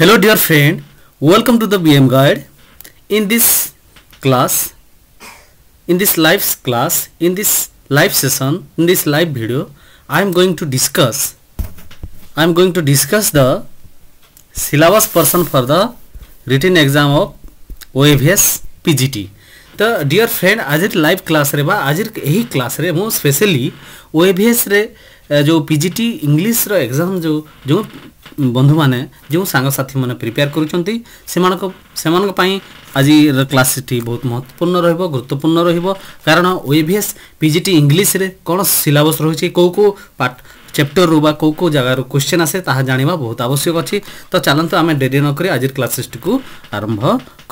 Hello dear friend, welcome to the BM guide. In this class, in this live class, in this live session, in this live video, I am going to discuss, I am going to discuss the syllabus person for the written exam of OAVS PGT. ତ dear friend ଆଜିର live କ୍ଲାସ୍ରେ ବା class, ଏହି କ୍ଲାସ୍ରେ specially specially ଓଏଭିଏସ୍ରେ जो PGT ଇଂଲିଶର exam ଯେଉଁ ଯେଉଁ ବନ୍ଧୁମାନେ ଯେଉଁ ସାଙ୍ଗସାଥିମାନେ ପ୍ରିପେୟାର କରୁଛନ୍ତି ସେମାନଙ୍କ ସେମାନଙ୍କ ପାଇଁ ଆଜିର କ୍ଲାସ୍ଟି ବହୁତ ମହତ୍ୱପୂର୍ଣ୍ଣ ରହିବ ଗୁରୁତ୍ୱପୂର୍ଣ୍ଣ ରହିବ କାରଣ O A V S P G T ଇଂଲିଶରେ କ'ଣ ସିଲାବସ୍ ରହିଛି କେଉଁ କେଉଁ ପାଠ চ্যাପ୍টরରୁ ବା କେଉଁ କେଉଁ ଜାଗାରୁ କ୍ୱେଶ୍ଚିନ୍ ଆସେ ତାହା ଜାଣିବା ବହୁତ ଆବଶ୍ୟକ ଅଛି ତ ଚାଲନ୍ତୁ ଆମେ ଡେରି ନକରି ଆଜିର କ୍ଲାସେସ୍ଟିକୁ ଆରମ୍ଭ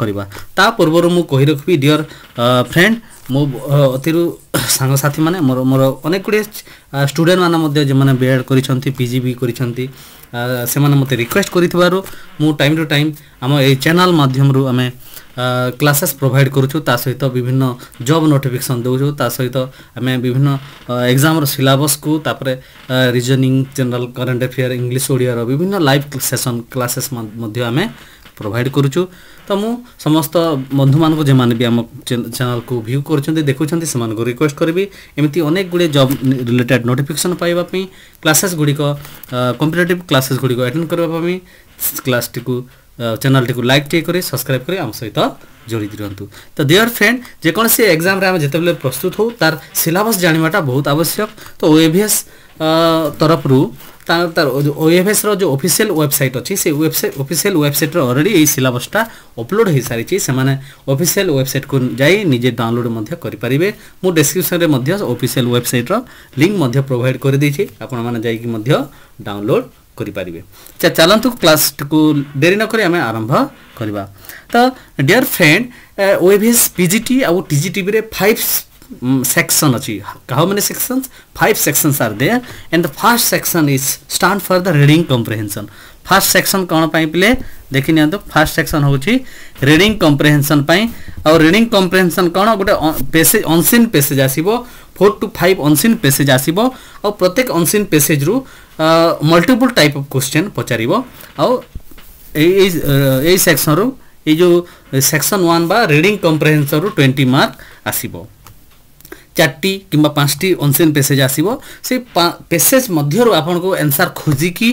କରିବା ତା ପୂର୍ବରୁ ମୁଁ କହି ରଖିବି ଡିଅର୍ ଫ୍ରେଣ୍ଡ ମୋ ଅତିରୁ ସାଙ୍ଗସାଥିମାନେ ମୋର ମୋର ଅନେକ ଗୁଡ଼ିଏ ଷ୍ଟୁଡେଣ୍ଟମାନେ ମଧ୍ୟ ଯେଉଁମାନେ ବି ଏଡ଼୍ କରିଛନ୍ତି ପି ଜି ବି କରିଛନ୍ତି ସେମାନେ ମୋତେ ରିକ୍ୱେଷ୍ଟ କରିଥିବାରୁ ମୁଁ ଟାଇମ୍ ଟୁ ଟାଇମ୍ ଆମ ଏଇ ଚ୍ୟାନେଲ୍ ମାଧ୍ୟମରୁ ଆମେ କ୍ଲାସେସ୍ ପ୍ରୋଭାଇଡ଼ କରୁଛୁ ତା ସହିତ ବିଭିନ୍ନ ଜବ୍ ନୋଟିଫିକେସନ୍ ଦେଉଛୁ ତା ସହିତ ଆମେ ବିଭିନ୍ନ ଏକ୍ଜାମ୍ର ସିଲାବସ୍କୁ ତାପରେ reasoning general current affair English ଓଡ଼ିଆର ବିଭିନ୍ନ ଲାଇଭ୍ ସେସନ୍ କ୍ଲାସେସ୍ ମଧ୍ୟ ଆମେ ପ୍ରୋଭାଇଡ଼ କରୁଛୁ ତ ମୁଁ ସମସ୍ତ ବନ୍ଧୁମାନଙ୍କୁ ଯେମାନେ ବି ଆମ ଚ୍ୟାନେଲକୁ ଭ୍ୟୁ କରୁଛନ୍ତି ଦେଖୁଛନ୍ତି ସେମାନଙ୍କୁ ରିକ୍ୱେଷ୍ଟ କରିବି ଏମିତି ଅନେକ ଗୁଡ଼ିଏ ଜବ୍ ରିଲେଟେଡ଼୍ ନୋଟିଫିକେସନ୍ ପାଇବା ପାଇଁ କ୍ଲାସେସ୍ ଗୁଡ଼ିକ କମ୍ପିଟେଟିଭ୍ କ୍ଲାସେସ୍ ଗୁଡ଼ିକ ଆଟେଣ୍ଡ କରିବା ପାଇଁ କ୍ଲାସ୍ଟିକୁ ଚ୍ୟାନେଲ୍ଟିକୁ ଲାଇକ୍ ଟିକେ କରି ସବସ୍କ୍ରାଇବ୍ କରି ଆମ ସହିତ जोड़ी रुहतु तो डियर फ्रेंड जेकोसी एक्जाम जितेबले प्रस्तुत हो तार सिलेबस जानवाटा बहुत आवश्यक तो ओ तरफ তার ଓଏଫଏସ୍ର ଯେଉଁ ଅଫିସିଆଲ ୱେବସାଇଟ୍ ଅଛି ସେ ୱେବସାଇଟ୍ ଅଫିସିଆଲ ୱେବସାଇଟ୍ରେ ଅଲରେଡ଼ି ଏଇ ସିଲାବସ୍ଟା ଅପଲୋଡ଼ ହୋଇସାରିଛି ସେମାନେ ଅଫିସିଆଲ ୱେବସାଇଟ୍କୁ ଯାଇ ନିଜେ ଡାଉନଲୋଡ଼ ମଧ୍ୟ କରିପାରିବେ ମୁଁ ଡେସ୍କ୍ରିପ୍ସନ୍ରେ ମଧ୍ୟ ଅଫିସିଆଲ ୱେବସାଇଟ୍ର ଲିଙ୍କ୍ ମଧ୍ୟ ପ୍ରୋଭାଇଡ଼ କରିଦେଇଛି ଆପଣମାନେ ଯାଇକି ମଧ୍ୟ ଡାଉନଲୋଡ଼ କରିପାରିବେ ଚାଲନ୍ତୁ କ୍ଲାସ୍ଟିକୁ ଡେରି ନକରି ଆମେ ଆରମ୍ଭ କରିବା ତ ଡିଅର୍ ଫ୍ରେଣ୍ଡ ওয়েভিএস পিজিটি আউ টিজিটিভিরে five um, section achieve how many sections five sections are there and the first section is stand for the reading comprehension first section कौन पाई पिले देखि नियंतु first section होची reading comprehension पाई और reading comprehension कौन गोटे passage unseen passage आसीबो 4 to 5 unseen passage आसीबो और प्रत्येक unseen passage रु मल्टीपल टाइप ऑफ क्वेश्चन पचारिब और ए सेक्शन रु ये जो सेक्शन वन बा रीडिंग कंप्रेहेन्सन रु 20 मार्क आसीबो চারটি কিংবা পাঁচটি অনসিন পেসেজ আসব সেই পেসেজ মধ্যর আপনার এনসার খোঁজিকি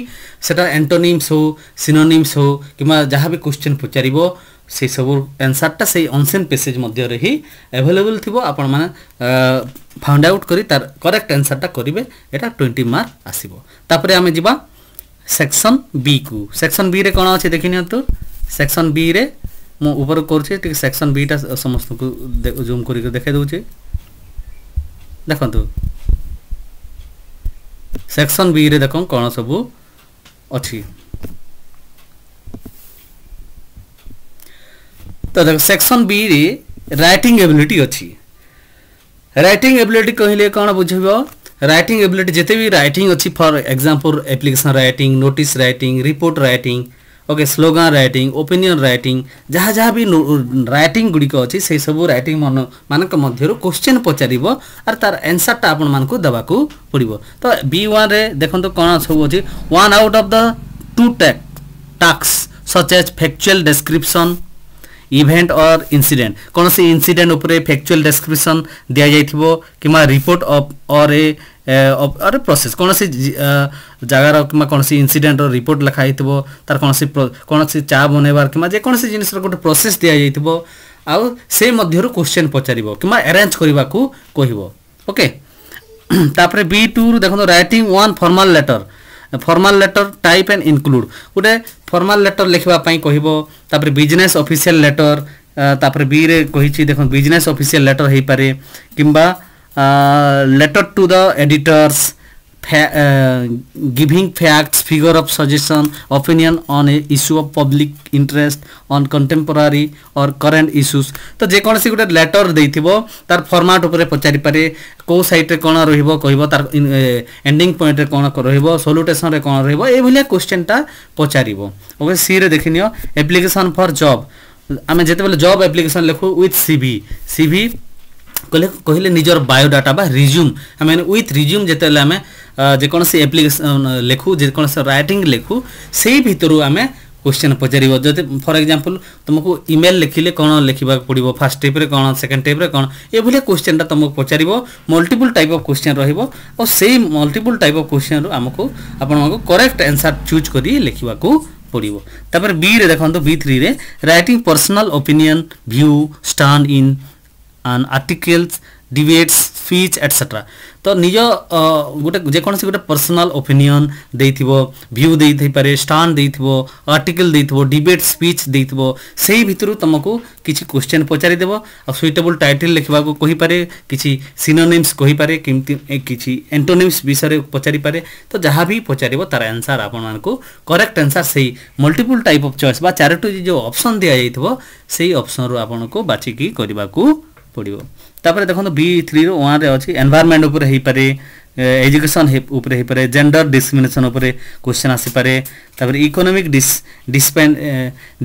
সেটা এন্টোনিমস হো সিনোনিমস হো কিংবা যা বি কোশ্চেন পচারিব সেই সব এনসারটা সেই অনসিন পেসেজ মধ্যরে হি এভেলেবল থিব আপন মানে ফাউন্ড আউট করে তার করেক্ট এনসারটা করবে এটা টোয়েন্টি মার্ক আসব তাপরে আমি যা সেকশন বি কু সেকশন বি রে কোণ আছে দেখি নিহত সেকশন বি রে মু উপর করছে টিকে সেকশন বিটা সমস্ত জুম করি দেখে দেছে ଦେଖନ୍ତୁ ସେକ୍ସନ୍ ବିରେ ଦେଖ କ'ଣ ସବୁ ଅଛି ତ ଦେଖ ସେକ୍ସନ୍ ବିରେ ରାଇଟିଂ ଏବିଲିଟି ଅଛି ରାଇଟିଂ ଏବିଲିଟି କହିଲେ କ'ଣ ବୁଝିବ ରାଇଟିଂ ଏବିଲିଟି ଯେତେ ବି ରାଇଟିଂ ଅଛି for example application writing notice writing report writing okay slogan writing opinion writing ଯାହା ଯାହା ବି ରାଇଟିଂ ଗୁଡ଼ିକ ଅଛି ସେହିସବୁ ରାଇଟିଂ ମାନଙ୍କ ମଧ୍ୟରୁ କୋଶ୍ଚିନ୍ ପଚାରିବ ଆର୍ ତାର ଆନ୍ସର୍ଟା ଆପଣମାନଙ୍କୁ ଦେବାକୁ ପଡ଼ିବ ତ ବି ୱାନ୍ରେ ଦେଖନ୍ତୁ କ'ଣ ସବୁ ଅଛି one out of the two ଟ୍ୟାକ୍ tasks such as factual description event or incident কোণী ইনসিডেন্ট উপরে ফ্যাকচুয়াল ডেসক্রিপশন দিয়া যাই কিংবা report or a or process କୌଣସି ଜାଗାର କିମ୍ବା କୌଣସି ଇନ୍ସିଡେଣ୍ଟର ରିପୋର୍ଟ ଲେଖା ହେଇଥିବ ତା'ର କୌଣସି କୌଣସି ଚା ବନେଇବାର କିମ୍ବା ଯେକୌଣସି ଜିନିଷର ଗୋଟେ ପ୍ରୋସେସ୍ ଦିଆଯାଇଥିବ ଆଉ ସେ ମଧ୍ୟରୁ କୋଶ୍ଚିନ୍ ପଚାରିବ କିମ୍ବା ଆରେଞ୍ଜ କରିବାକୁ କହିବ ଓକେ ତାପରେ ବି ଟୁରୁ ଦେଖନ୍ତୁ writing one formal letter formal letter type and include ଗୋଟେ ଫର୍ମାଲ୍ ଲେଟର୍ ଲେଖିବା ପାଇଁ କହିବ ତାପରେ ବିଜନେସ୍ ଅଫିସିଆଲ୍ ଲେଟର୍ ତାପରେ ବିରେ କହିଛି ଦେଖନ୍ତୁ ବିଜନେସ୍ ଅଫିସିଆଲ୍ ଲେଟର୍ ହେଇପାରେ କିମ୍ବା letter to the editors fa giving facts figure of suggestion opinion on a issue of public interest on contemporary or current issues ତ ଯେକୌଣସି ଗୋଟେ ଲେଟର ଦେଇଥିବ ତାର ଫର୍ମାଟ୍ ଉପରେ ପଚାରିପାରେ କେଉଁ ସାଇଟ୍ରେ କ'ଣ ରହିବ କହିବ ତାର ଏଣ୍ଡିଂ ପଏଣ୍ଟରେ କ'ଣ ରହିବ ସଲ୍ୟୁଟେସନ୍ରେ କ'ଣ ରହିବ ଏଇଭଳିଆ କ୍ୱେଶ୍ଚନ୍ଟା ପଚାରିବ ଓକେ ସିରେ ଦେଖିନିଅ ଆପ୍ଲିକେସନ୍ ଫର୍ ଜବ୍ ଆମେ ଯେତେବେଳେ ଜବ୍ ଆପ୍ଲିକେସନ୍ ଲେଖୁ with C V C V କହିଲେ କହିଲେ ନିଜର ବାୟୋଡାଟା रिज्यूम ରିଜ୍ୟୁମ୍ ଆମେ ୱିଥ୍ ରିଜ୍ୟୁମ୍ ଯେତେବେଳେ ଆମେ ଯେକୌଣସି ଆପ୍ଲିକେସନ୍ ଲେଖୁ ଯେକୌଣସି ରାଇଟିଂ ଲେଖୁ ସେଇ ଭିତରୁ ଆମେ क्वेश्चन पचार फर एक्जामपल तुमको इमेल लेखिले कौन लेखा पड़ो फास्ट टेप्रे कौन सेकेंड टाइप्रे कौन क्वेश्चन टा तुमको पचार मल्टीपुल टाइप अफ क्वेश्चन रो से मल्टीपुल टाइप अफ क्वेश्चन आमको आपण करेक्ट आंसर चूज कर लेखा पड़ो तापर बी देखो बी थ्री रे write personal opinion view stand in and articles debates speech etc तो निज गोटे जेकोसी गोटे पर्सनाल ओपिनियन देव भ्यू देपे स्टाण देव आर्टिकल देव डिबेट स्पीच दे से भितर तुमको किसी क्वेश्चन पचारिदेव आ सुइटेबल टाइटल लिखा को कहीपे कि सिनोनिम्स कहीपे किसी एंटोनिम्स विषय पचारिपे तो जहाँ भी पचार तार आंसर आपण करेक्ट आंसर से मल्टीपल टाइप अफ चॉइस बा चारोटी जो ऑप्शन दि जाइए से ऑप्शन रू आपको बाचिकी को পড়িব তারপরে দেখুন বি থ্রি ওয়ানরে অছি এনভায়রনমেন্ট উপরে হইপারে এজুকেশন উপরে হইপারে জেন্ডর ডিসক্রিমিনেশন উপরে কোশ্চেন আসিপারে তারপরে ইকোনমিক ডিস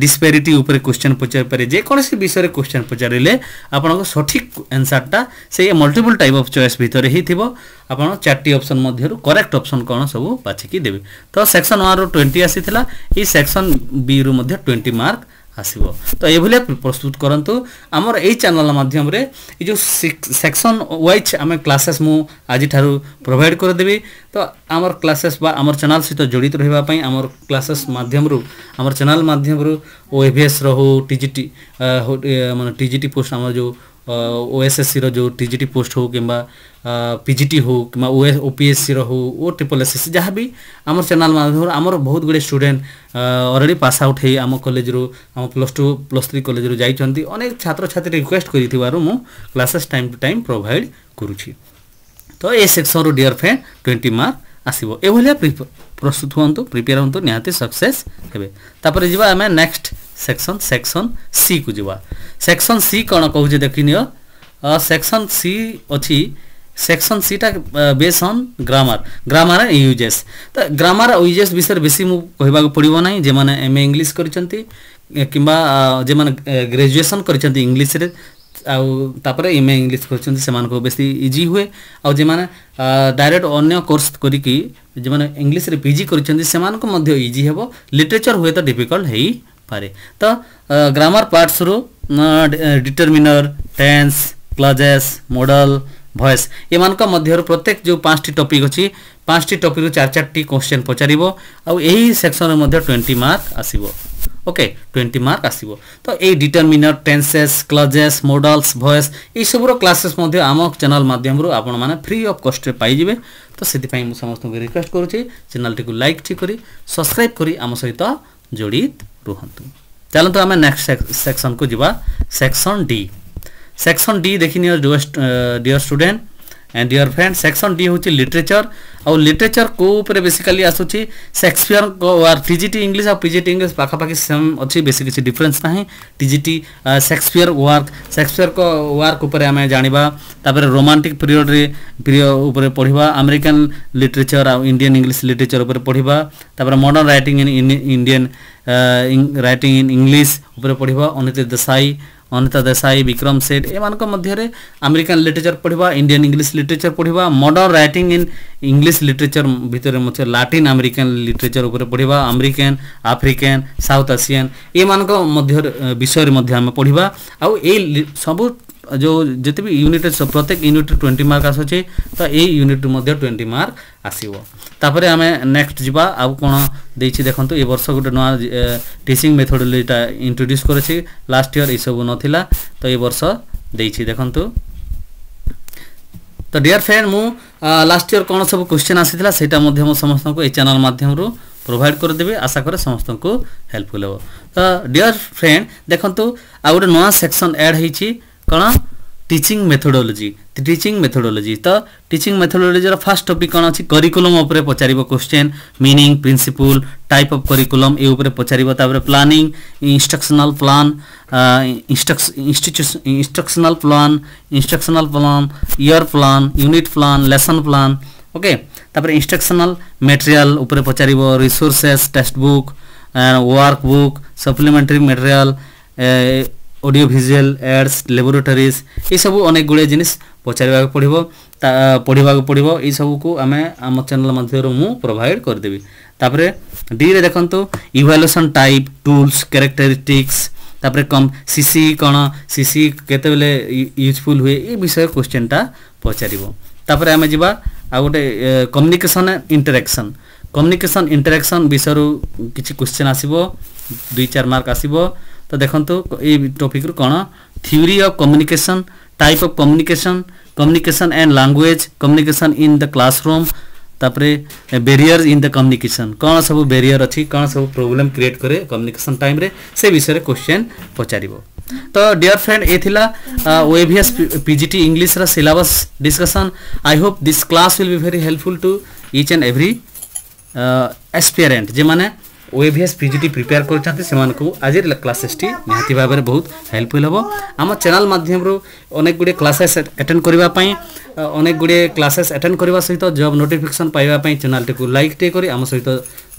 ডিসপ্যারিটি উপরে কোশ্চেন পচারিপারে যেকোনসি বিষয়ে কোশ্চেন পচারিলে আপনার সঠিক আনসারটা সেই মল্টিপল টাইপ অফ চয়েস ভিতরে হইথিব আপনার চারটি অপশন মধ্যে করেক্ট অপশন কোণ সব বাছিকি দেবে তো সেকশন ওয়ান রু টোয়েন্টি আসিলা এই সেকশন বি রু মধ্যে টোয়েন্টি মার্ক ଆସିବ ତ ଏଭଳି ପ୍ରସ୍ତୁତ କରନ୍ତୁ ଆମର ଏଇ ଚ୍ୟାନେଲ୍ ମାଧ୍ୟମରେ ଏ ଯେଉଁ ସେକ୍ସନ୍ ୱାଇଜ୍ ଆମେ କ୍ଲାସେସ୍ ମୁଁ ଆଜିଠାରୁ ପ୍ରୋଭାଇଡ଼ କରିଦେବି ତ ଆମର କ୍ଲାସେସ୍ ବା ଆମର ଚ୍ୟାନେଲ୍ ସହିତ ଜଡ଼ିତ ରହିବା ପାଇଁ ଆମର କ୍ଲାସେସ୍ ମାଧ୍ୟମରୁ ଆମର ଚ୍ୟାନେଲ୍ ମାଧ୍ୟମରୁ ଓ ଏଭିଏସ୍ର ହଉ ଟି ଜି ଟି ମାନେ ଟି ଜି ଟି ପୋଷ୍ଟ ଆମର ଯେଉଁ ଓଏସ୍ଏସ୍ସିର ଯେଉଁ ଟି ଜି ଟି ପୋଷ୍ଟ ହେଉ କିମ୍ବା ପି ଜି ଟି ହେଉ କିମ୍ବା ଓ ଓ ପି ଏସ୍ ସିର ହେଉ O triple S S C ଯାହା ବି ଆମର ଚ୍ୟାନେଲ୍ ମାଧ୍ୟମରେ ଆମର ବହୁତ ଗୁଡ଼ିଏ ଷ୍ଟୁଡେଣ୍ଟ ଅଲରେଡ଼ି ପାସ୍ ଆଉଟ୍ ହେଇ ଆମ କଲେଜରୁ ଆମ ପ୍ଲସ୍ ଟୁ ପ୍ଲସ୍ ଥ୍ରୀ କଲେଜରୁ ଯାଇଛନ୍ତି ଅନେକ ଛାତ୍ରଛାତ୍ରୀ ରିକ୍ୱେଷ୍ଟ କରିଥିବାରୁ ମୁଁ classes time to time provide କରୁଛି ତ ଏ ସେକ୍ସନ୍ରୁ ଡିଅର୍ ଫ୍ରେଣ୍ଡ ଟ୍ୱେଣ୍ଟି ମାର୍କ ଆସିବ ଏଭଳିଆ ପ୍ରସ୍ତୁତ ହୁଅନ୍ତୁ ପ୍ରିପେୟାର ହୁଅନ୍ତୁ ନିହାତି ସକ୍ସେସ୍ ହେବେ ତାପରେ ଯିବା ଆମେ ନେକ୍ସଟ ସେକ୍ସନ୍ ସେକ୍ସନ୍ ସିକୁ ଯିବା ସେକ୍ସନ୍ ସି କ'ଣ କହୁଛି ଦେଖିନିଅ ସେକ୍ସନ୍ ସି ଅଛି ସେକ୍ସନ୍ ସିଟା base on grammar grammar usages ତ ଗ୍ରାମାର ୟୁଜେସ୍ ବିଷୟରେ ବେଶୀ ମୁଁ କହିବାକୁ ପଡ଼ିବ ନାହିଁ ଯେମାନେ ଏମ୍ ଏ ଇଂଲିଶ କରିଛନ୍ତି କିମ୍ବା ଯେମାନେ ଗ୍ରାଜୁଏସନ୍ କରିଛନ୍ତି ଇଂଲିଶରେ ଆଉ ତାପରେ ଏମ୍ ଏ ଇଂଲିଶ କରିଛନ୍ତି ସେମାନଙ୍କୁ ବେଶୀ ଇଜି ହୁଏ ଆଉ ଯେମାନେ ଡାଇରେକ୍ଟ ଅନ୍ୟ କୋର୍ସ କରିକି ଯେଉଁମାନେ ଇଂଲିଶରେ ପି ଜି କରିଛନ୍ତି ସେମାନଙ୍କୁ ମଧ୍ୟ ଇଜି ହେବ ଲିଟରେଚର୍ ହୁଏତ ଡିଫିକଲ୍ଟ ହେଇପାରେ ତ ଗ୍ରାମାର ପାର୍ଟସ୍ରୁ determiner tense clauses modal voice এমানক মধ্যর প্রত্যেক যে পাঁচটি টপিক অছি পাঁচটি টপিকরু চার চারটি কোশ্চেন পচারিব আউ এই সেকশনের মধ্যে টোয়েন্টি মার্ক আসিব ওকে টোয়েন্টি মার্ক আসিব তো এই determiner tenses clauses modals voice এইসবুর ক্লাসেস মধ্যে আম চ্যানেল মাধ্যমে আপন মানে ফ্রি অফ কস্টে পাইবে তো সেই মু সমস্ত রিকোয়েস্ট করছি চ্যানেলটি লাইক করে সবসক্রাইব করে আম সহ জড়িত রুহতু ଚାଲନ୍ତୁ ଆମେ ନେକ୍ସଟ ସେକ୍ସନକୁ ଯିବା ସେକ୍ସନ ଡି ସେକ୍ସନ ଡି ଦେଖିନିଅ dear student and dear friend section D हूँ लिटरेचर आउ लिटरेचर को बेसिकली बेसिकाली आसूची सेक्सपियर आर टीजीटी इंग्लिश आ पीजीटी इंग्लिश पाखापाखि सेम अच्छी बेस किसी डिफरेन्स ना टीजीटी सेक्सपियर वर्क सेक्सपियर को वर्क ऊपर आम जाना तापर रोमांटिक पीरियड रे पीरियड पढ़ा आमेरिकान लिटरेचर आ इंडियन इंग्लिश लिटरेचर ऊपर पढ़ा तापर modern in Indian writing in English ऊपर पढ़ा अनित देसाई ଅନିତା ଦେଶାଇ ବିକ୍ରମ ସେଠ୍ ଏମାନଙ୍କ ମଧ୍ୟରେ ଆମେରିକାନ୍ ଲିଟରେଚର୍ ପଢ଼ିବା ଇଣ୍ଡିଆନ୍ ଇଂଲିଶ ଲିଟରେଚର୍ ପଢ଼ିବା modern writing in English literature ଭିତରେ ମଧ୍ୟ ଲାଟିନ୍ ଆମେରିକାନ୍ ଲିଟରେଚର୍ ଉପରେ ପଢ଼ିବା ଆମେରିକାନ୍ ଆଫ୍ରିକାନ୍ ସାଉଥ୍ ଆସିଆନ୍ ଏମାନଙ୍କ ମଧ୍ୟରେ ବିଷୟରେ ମଧ୍ୟ ଆମେ ପଢ଼ିବା ଆଉ ଏଇ ସବୁ ଯେଉଁ ଯେତେ ବି ୟୁନିଟ୍ ପ୍ରତ୍ୟେକ ୟୁନିଟ୍ରେ ଟ୍ୱେଣ୍ଟି ମାର୍କ ଆସୁଛି ତ ଏଇ ୟୁନିଟ୍ରୁ ମଧ୍ୟ ଟ୍ୱେଣ୍ଟି ମାର୍କ ଆସିବ ତାପରେ ଆମେ ନେକ୍ସଟ ଯିବା ଆଉ କ'ଣ ଦେଇଛି ଦେଖନ୍ତୁ ଏ ବର୍ଷ ଗୋଟେ ନୂଆ ଟିଚିଂ ମେଥଡ଼ୋଲୋଜିଟା ଇଣ୍ଟ୍ରୋଡ୍ୟୁସ୍ କରିଛି ଲାଷ୍ଟ ଇୟର୍ ଏସବୁ ନଥିଲା ତ ଏ ବର୍ଷ ଦେଇଛି ଦେଖନ୍ତୁ ତ ଡିଅର୍ ଫ୍ରେଣ୍ଡ ମୁଁ ଲାଷ୍ଟ ଇୟର୍ କ'ଣ ସବୁ କ୍ୱେଶ୍ଚିନ୍ ଆସିଥିଲା ସେଇଟା ମଧ୍ୟ ମୁଁ ସମସ୍ତଙ୍କୁ ଏଇ ଚ୍ୟାନେଲ୍ ମାଧ୍ୟମରୁ ପ୍ରୋଭାଇଡ଼ କରିଦେବି ଆଶା କରେ ସମସ୍ତଙ୍କୁ ହେଲ୍ପଫୁଲ୍ ହେବ ତ ଡିଅର୍ ଫ୍ରେଣ୍ଡ ଦେଖନ୍ତୁ ଆଉ ଗୋଟେ ନୂଆ ସେକ୍ସନ୍ ଆଡ଼୍ ହେଇଛି କ'ଣ টিচিং মেথোডোলোজি টিচিং মেথোডোলোজি তো টিচিং মেথোডোলোজির ফার্স্ট টপিক কোণ অছি কারিকুলম উপরে পচারিব question meaning principle type of curriculum এ উপরে পচারিব তারপরে planning instructional plan instructional plan instructional plan year plan unit plan lesson plan okay তারপরে ইনস্ট্রকশনাল মেটেরিয়াল উপরে পচারিব resources text book work book supplementary material audio visual aids laboratories এইসব অনেকগুলো জিনিস পচারা পড়ব পড়া পড়ব এইসবু আমি আমার চ্যানেল মধ্যে মু প্রোভাইড করেদেবি তাপরে ডিরে দেখুন ইভালুয়েসন টাইপ টুলস ক্যারেক্টারিটিক্স তাপরে কম সিসি কোণ সিসি কেতবে ইউজফুল হুয়ে এই বিষয়ে কোশ্চেনটা পচারিব তাপরে আমি যা আউ গোটে কম্যুনিকেসন ইন্টরাকশন কম্যুনিকেসন ইন্টরাকশন বিষয় কিছু কোশ্চেন আসব দুই চার মার্ক আসব ତ ଦେଖନ୍ତୁ ଏଇ ଟପିକ୍ରୁ କ'ଣ theory of communication type of communication communication and language communication in the classroom ତାପରେ ବ୍ୟାରିୟର୍ ଇନ୍ ଦ କମ୍ୟୁନିକେସନ୍ କ'ଣ ସବୁ ବ୍ୟାରିୟର୍ ଅଛି କ'ଣ ସବୁ ପ୍ରୋବ୍ଲେମ୍ କ୍ରିଏଟ୍ କରେ କମ୍ୟୁନିକେସନ୍ ଟାଇମ୍ରେ ସେ ବିଷୟରେ କୋଶ୍ଚେନ୍ ପଚାରିବ ତ ଡିୟର୍ ଫ୍ରେଣ୍ଡ ଏ ଥିଲା ଓଏଭିଏସ୍ ପି ଜି ଟି ଇଂଲିଶର syllabus discussion I hope this class will be very helpful to each and every aspirant ଯେମାନେ ওএভিএস পিজিটি প্রিপেয়ার করছেন সে আজির ক্লাসেসটি নিহতি ভাবে বহুত হেল্পফুল হব আমার চ্যানেল মাধ্যমে অনেক গুড়ে ক্লাসেস আটেন্ড করা অনেক গুড়ে ক্লাসেস আটেন্ড করা সহ জব নোটিফিকেসন পাইবা চ্যানেলটি লাইকটি করে আমার সহ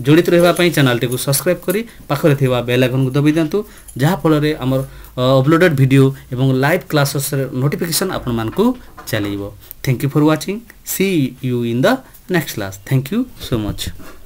জড়িত রহবা চ্যানেলটি সবসক্রাইব করে পাখে থাকা বেল আইকন দবাই দিও যা ফলরে আমার অপলোডেড ভিডিও এবং লাইভ ক্লাসেসর নোটিফিকেসন আপন মানুষ চালিব thank you for watching see you in the next class thank you so মচ